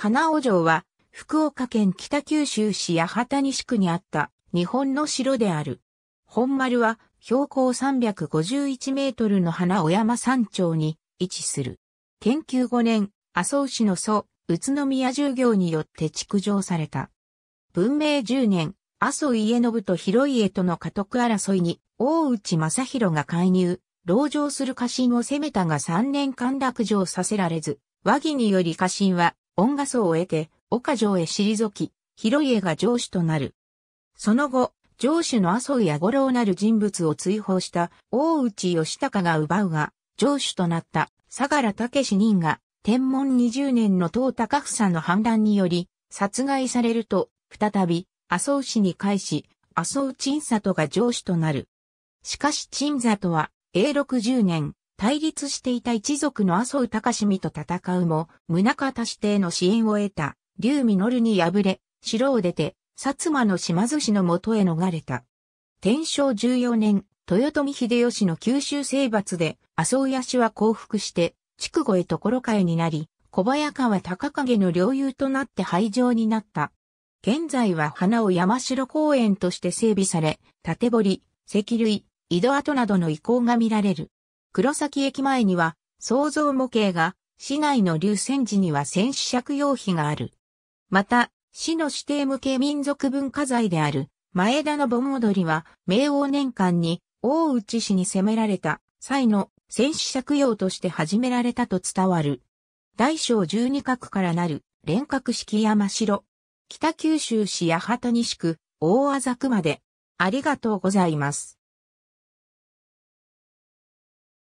花尾城は、福岡県北九州市八幡西区にあった日本の城である。本丸は標高351メートルの花尾山山頂に位置する。研究5年、麻生市の祖、宇都宮従業によって築城された。文明10年、麻生家信と広家との家督争いに、大内正弘が介入、籠城する家臣を攻めたが3年間落城させられず、和議により家臣は恩賀層を得て、岡城へ退き、広家が城主となる。その後、城主の麻生や五郎なる人物を追放した大内義隆が奪うが、城主となった相良武人が天文20年の唐高房の反乱により殺害されると、再び麻生氏に返し、麻生鎮里が城主となる。しかし鎮里は永禄10年、対立していた一族の麻生隆美と戦うも、宗方指定の支援を得た、劉実に敗れ、城を出て、薩摩の島津氏の元へ逃れた。天正14年、豊臣秀吉の九州征伐で、麻生屋氏は降伏して、筑後へ所替えになり、小早川高影の領有となって廃城になった。現在は花を山城公園として整備され、縦堀、石類、井戸跡などの遺構が見られる。黒崎駅前には、創造模型が、市内の流泉寺には戦死借用碑がある。また、市の指定無形民族文化財である、前田の盆踊りは、明王年間に、大内氏に攻められた際の戦死借用として始められたと伝わる。大小十二角からなる、連角式山城。北九州市八幡西区、大麻区まで。ありがとうございます。